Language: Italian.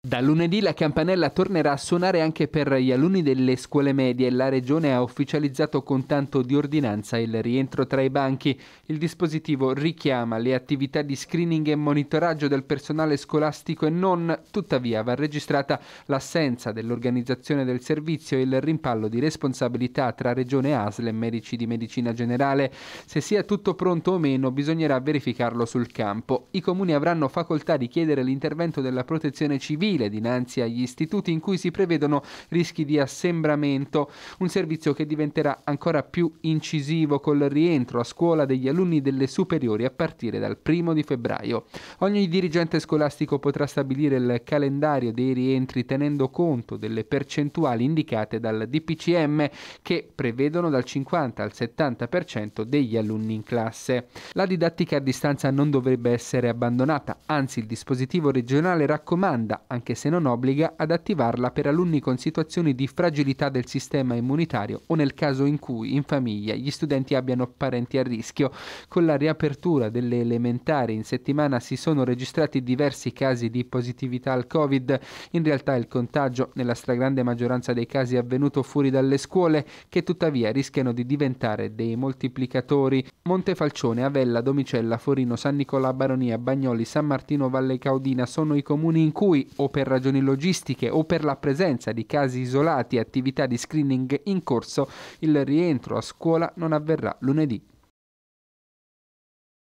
Da lunedì la campanella tornerà a suonare anche per gli alunni delle scuole medie. La Regione ha ufficializzato con tanto di ordinanza il rientro tra i banchi. Il dispositivo richiama le attività di screening e monitoraggio del personale scolastico e non, tuttavia va registrata l'assenza dell'organizzazione del servizio e il rimpallo di responsabilità tra Regione ASL e medici di medicina generale. Se sia tutto pronto o meno bisognerà verificarlo sul campo. I comuni avranno facoltà di chiedere l'intervento della protezione civile civile dinanzi agli istituti in cui si prevedono rischi di assembramento, un servizio che diventerà ancora più incisivo col rientro a scuola degli alunni delle superiori a partire dal primo di febbraio. Ogni dirigente scolastico potrà stabilire il calendario dei rientri tenendo conto delle percentuali indicate dal DPCM che prevedono dal 50 al 70% degli alunni in classe. La didattica a distanza non dovrebbe essere abbandonata, anzi il dispositivo regionale raccomanda anche anche se non obbliga, ad attivarla per alunni con situazioni di fragilità del sistema immunitario o nel caso in cui in famiglia gli studenti abbiano parenti a rischio. Con la riapertura delle elementari in settimana si sono registrati diversi casi di positività al Covid. In realtà il contagio nella stragrande maggioranza dei casi è avvenuto fuori dalle scuole che tuttavia rischiano di diventare dei moltiplicatori. Montefalcione, Avella, Domicella, Forino, San Nicola, Baronia, Bagnoli, San Martino, Valle Caudina sono i comuni in cui o o per ragioni logistiche o per la presenza di casi isolati e attività di screening in corso, il rientro a scuola non avverrà lunedì.